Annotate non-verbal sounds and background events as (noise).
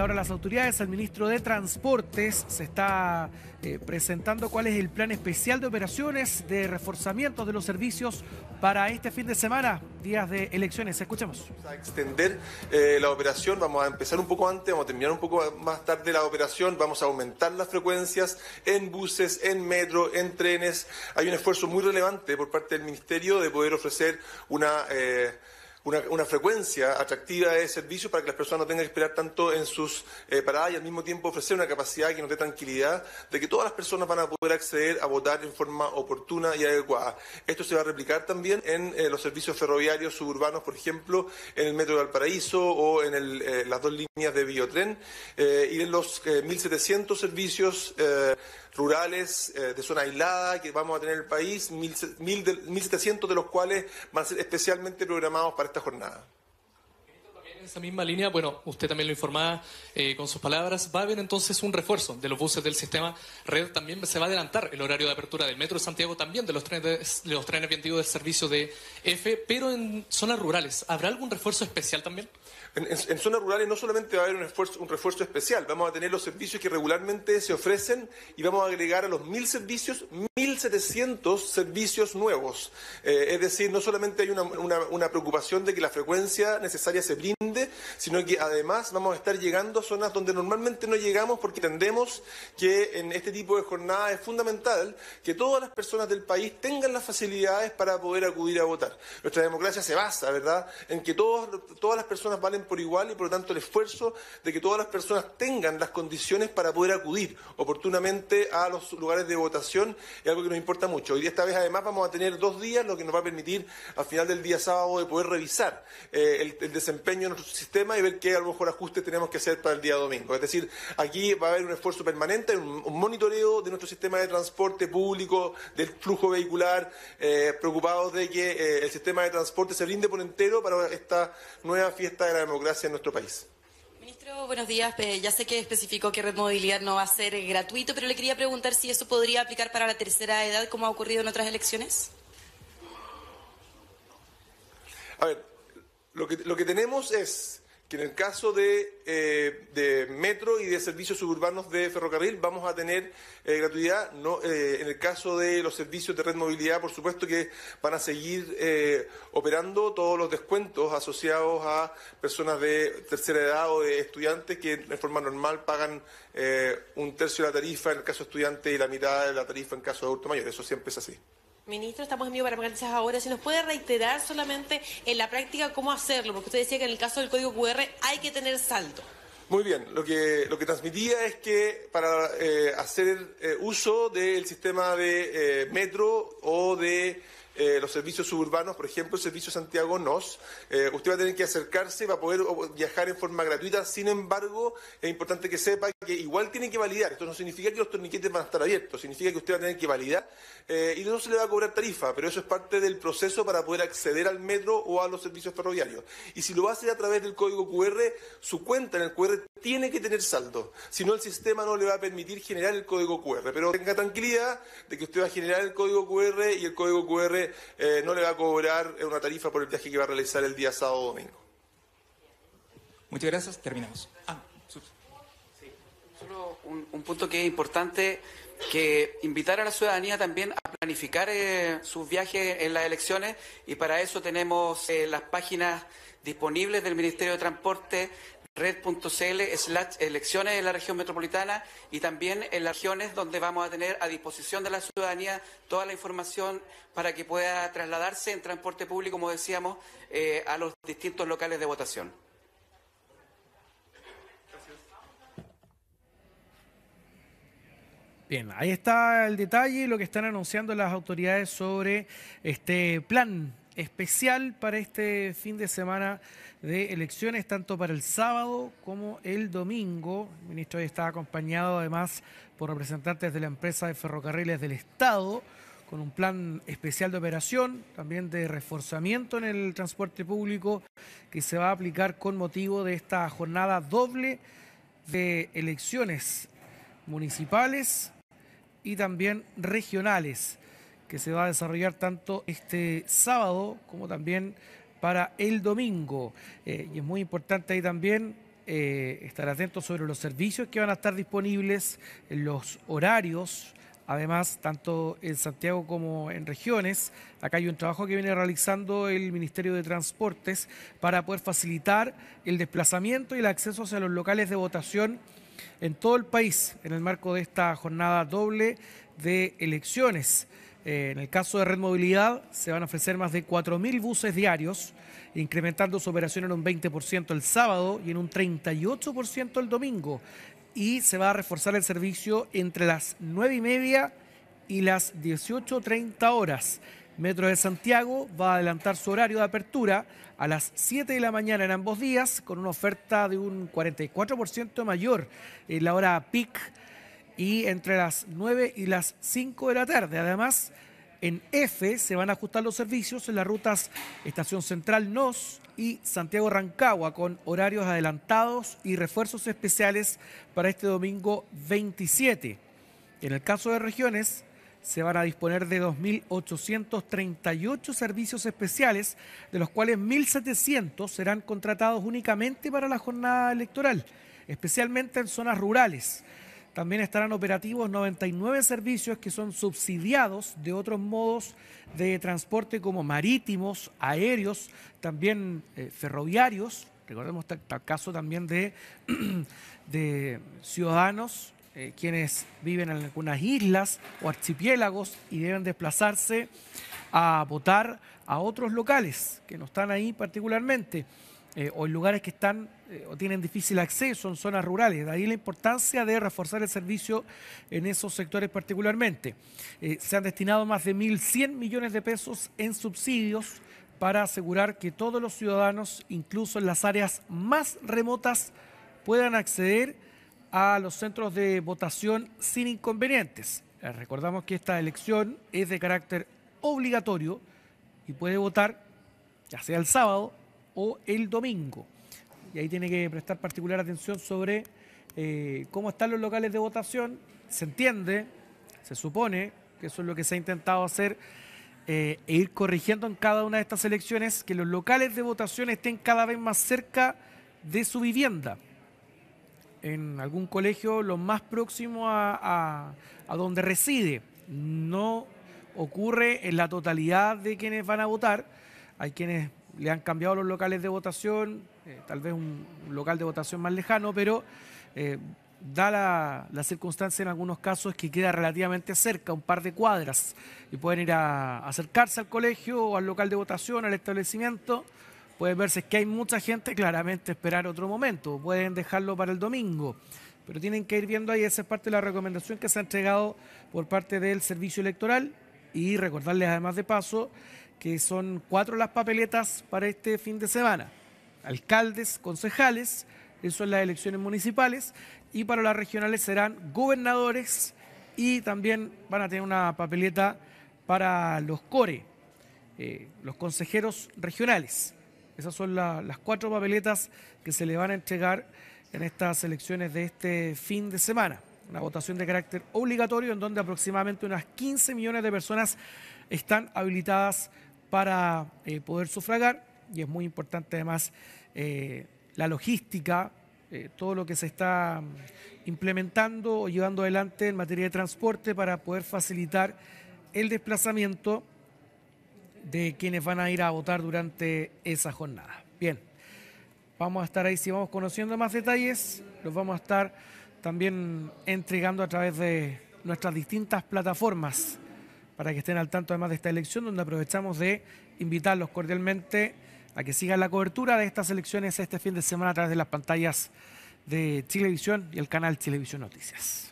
ahora las autoridades, el ministro de Transportes se está eh, presentando cuál es el plan especial de operaciones de reforzamiento de los servicios para este fin de semana, días de elecciones. Escuchemos. Vamos A extender eh, la operación, vamos a empezar un poco antes, vamos a terminar un poco más tarde la operación, vamos a aumentar las frecuencias en buses, en metro, en trenes. Hay un esfuerzo muy relevante por parte del ministerio de poder ofrecer una... Eh, una, frecuencia atractiva de servicio para que las personas no tengan que esperar tanto en sus eh, paradas y al mismo tiempo ofrecer una capacidad que nos dé tranquilidad de que todas las personas van a poder acceder a votar en forma oportuna y adecuada. Esto se va a replicar también en eh, los servicios ferroviarios suburbanos, por ejemplo, en el Metro de Valparaíso o en eh, las dos líneas de Biotren y en los 1.700 servicios rurales eh, de zona aislada que vamos a tener en el país, 1.700 de los cuales van a ser especialmente programados para esta jornada. En esa misma línea, bueno, usted también lo informaba eh, con sus palabras, va a haber entonces un refuerzo de los buses del sistema red, también se va a adelantar el horario de apertura del Metro de Santiago, también de los trenes, de, los trenes 22 del servicio de F, pero en zonas rurales, ¿habrá algún refuerzo especial también? En, zonas rurales no solamente va a haber un, refuerzo especial, vamos a tener los servicios que regularmente se ofrecen y vamos a agregar a los mil servicios, mil setecientos servicios nuevos. Eh, es decir, no solamente hay una, preocupación de que la frecuencia necesaria se brinde sino que además vamos a estar llegando a zonas donde normalmente no llegamos porque entendemos que en este tipo de jornada es fundamental que todas las personas del país tengan las facilidades para poder acudir a votar. Nuestra democracia se basa, ¿verdad?, en que todos, todas las personas valen por igual y por lo tanto el esfuerzo de que todas las personas tengan las condiciones para poder acudir oportunamente a los lugares de votación es algo que nos importa mucho. Hoy esta vez además vamos a tener dos días, lo que nos va a permitir al final del día sábado de poder revisar eh, el, desempeño sistema y ver qué a lo mejor ajustes tenemos que hacer para el día domingo. Es decir, aquí va a haber un esfuerzo permanente, un, monitoreo de nuestro sistema de transporte público, del flujo vehicular, eh, preocupados de que eh, el sistema de transporte se brinde por entero para esta nueva fiesta de la democracia en nuestro país. Ministro, buenos días. Eh, ya sé que especificó que Red Movilidad no va a ser gratuito, pero le quería preguntar si eso podría aplicar para la tercera edad, como ha ocurrido en otras elecciones. A ver, lo que, tenemos es que en el caso eh, de, metro y de servicios suburbanos de ferrocarril vamos a tener eh, gratuidad. Eh, en el caso de los servicios de red movilidad, por supuesto que van a seguir operando todos los descuentos asociados a personas de tercera edad o de estudiantes que de forma normal pagan un tercio de la tarifa en el caso de estudiante y la mitad de la tarifa en caso de adulto mayor. Eso siempre es así. Ministro, estamos en para Magalzas ahora. Si nos puede reiterar solamente en la práctica cómo hacerlo, porque usted decía que en el caso del código QR hay que tener salto. Muy bien, lo que, lo que transmitía es que para eh, hacer eh, uso del sistema de eh, metro o de eh, los servicios suburbanos, por ejemplo, el servicio Santiago Nos. Eh, usted va a tener que acercarse, va a poder viajar en forma gratuita. Sin embargo, es importante que sepa que igual tiene que validar. Esto no significa que los torniquetes van a estar abiertos, significa que usted va a tener que validar eh, y no se le va a cobrar tarifa, pero eso es parte del proceso para poder acceder al metro o a los servicios ferroviarios. Y si lo va a hacer a través del código QR, su cuenta en el QR tiene que tener saldo, si no el sistema no le va a permitir generar el código QR. Pero tenga tranquilidad de que usted va a generar el código QR y el código QR eh, no le va a cobrar una tarifa por el viaje que va a realizar el día sábado o domingo. Muchas gracias, terminamos. Ah, un, punto que es importante, que invitar a la ciudadanía también a planificar eh, sus viajes en las elecciones y para eso tenemos eh, las páginas disponibles del Ministerio de Transporte, red.cl slash elecciones en la región metropolitana y también en las regiones donde vamos a tener a disposición de la ciudadanía toda la información para que pueda trasladarse en transporte público, como decíamos, eh, a los distintos locales de votación. Bien, ahí está el detalle, lo que están anunciando las autoridades sobre este plan especial para este fin de semana de elecciones, tanto para el sábado como el domingo. El ministro está acompañado además por representantes de la empresa de ferrocarriles del Estado, con un plan especial de operación, también de reforzamiento en el transporte público, que se va a aplicar con motivo de esta jornada doble de elecciones municipales y también regionales que se va a desarrollar tanto este sábado como también para el domingo. Eh, y es muy importante ahí también eh, estar atentos sobre los servicios que van a estar disponibles, los horarios. Además, tanto en Santiago como en regiones, acá hay un trabajo que viene realizando el Ministerio de Transportes para poder facilitar el desplazamiento y el acceso hacia los locales de votación en todo el país en el marco de esta jornada doble de elecciones. Eh, en el caso de Red Movilidad, se van a ofrecer más de 4.000 buses diarios, incrementando su operación en un 20% el sábado y en un 38% el domingo. Y se va a reforzar el servicio entre las 9 y media y las 18.30 horas. Metro de Santiago va a adelantar su horario de apertura a las 7 de la mañana en ambos días, con una oferta de un 44% mayor en la hora PIC y entre las 9 y las 5 de la tarde. Además, en F se van a ajustar los servicios en las rutas Estación Central Nos y Santiago Rancagua con horarios adelantados y refuerzos especiales para este domingo 27. En el caso de regiones, se van a disponer de 2.838 servicios especiales, de los cuales 1.700 serán contratados únicamente para la jornada electoral, especialmente en zonas rurales. También estarán operativos 99 servicios que son subsidiados de otros modos de transporte como marítimos, aéreos, también eh, ferroviarios. Recordemos el caso también de, (clears throat) ciudadanos eh, quienes viven en algunas islas o archipiélagos y deben desplazarse a votar a otros locales que no están ahí particularmente. Eh, o en lugares que están eh, o tienen difícil acceso en zonas rurales. De ahí la importancia de reforzar el servicio en esos sectores particularmente. Eh, se han destinado más de 1.100 millones de pesos en subsidios para asegurar que todos los ciudadanos, incluso en las áreas más remotas, puedan acceder a los centros de votación sin inconvenientes. Recordamos que esta elección es de carácter obligatorio y puede votar ya sea el sábado o el domingo. Y ahí tiene que prestar particular atención sobre eh, cómo están los locales de votación. Se entiende, se supone que eso es lo que se ha intentado hacer eh, e ir corrigiendo en cada una de estas elecciones que los locales de votación estén cada vez más cerca de su vivienda. En algún colegio lo más próximo a, a, a donde reside. No ocurre en la totalidad de quienes van a votar. Hay quienes le han cambiado los locales de votación, eh, tal vez un local de votación más lejano, pero eh, da la, circunstancia en algunos casos que queda relativamente cerca, un par de cuadras, y pueden ir a, acercarse al colegio o al local de votación, al establecimiento. Pueden verse que hay mucha gente, claramente esperar otro momento, pueden dejarlo para el domingo pero tienen que ir viendo ahí, esa es parte de la recomendación que se ha entregado por parte del servicio electoral y recordarles además de paso que son cuatro las papeletas para este fin de semana. Alcaldes, concejales, eso son las elecciones municipales, y para las regionales serán gobernadores y también van a tener una papeleta para los CORE, eh, los consejeros regionales. Esas son las cuatro papeletas que se le van a entregar en estas elecciones de este fin de semana una votación de carácter obligatorio en donde aproximadamente unas 15 millones de personas están habilitadas para eh, poder sufragar y es muy importante además eh, la logística, eh, todo lo que se está mm, implementando o llevando adelante en materia de transporte para poder facilitar el desplazamiento de quienes van a ir a votar durante esa jornada. Bien, vamos a estar ahí, si vamos conociendo más detalles, los vamos a estar también entregando a través de nuestras distintas plataformas para que estén al tanto además de esta elección, donde aprovechamos de invitarlos cordialmente a que sigan la cobertura de estas elecciones este fin de semana a través de las pantallas de Chilevisión y el canal Chilevisión Noticias.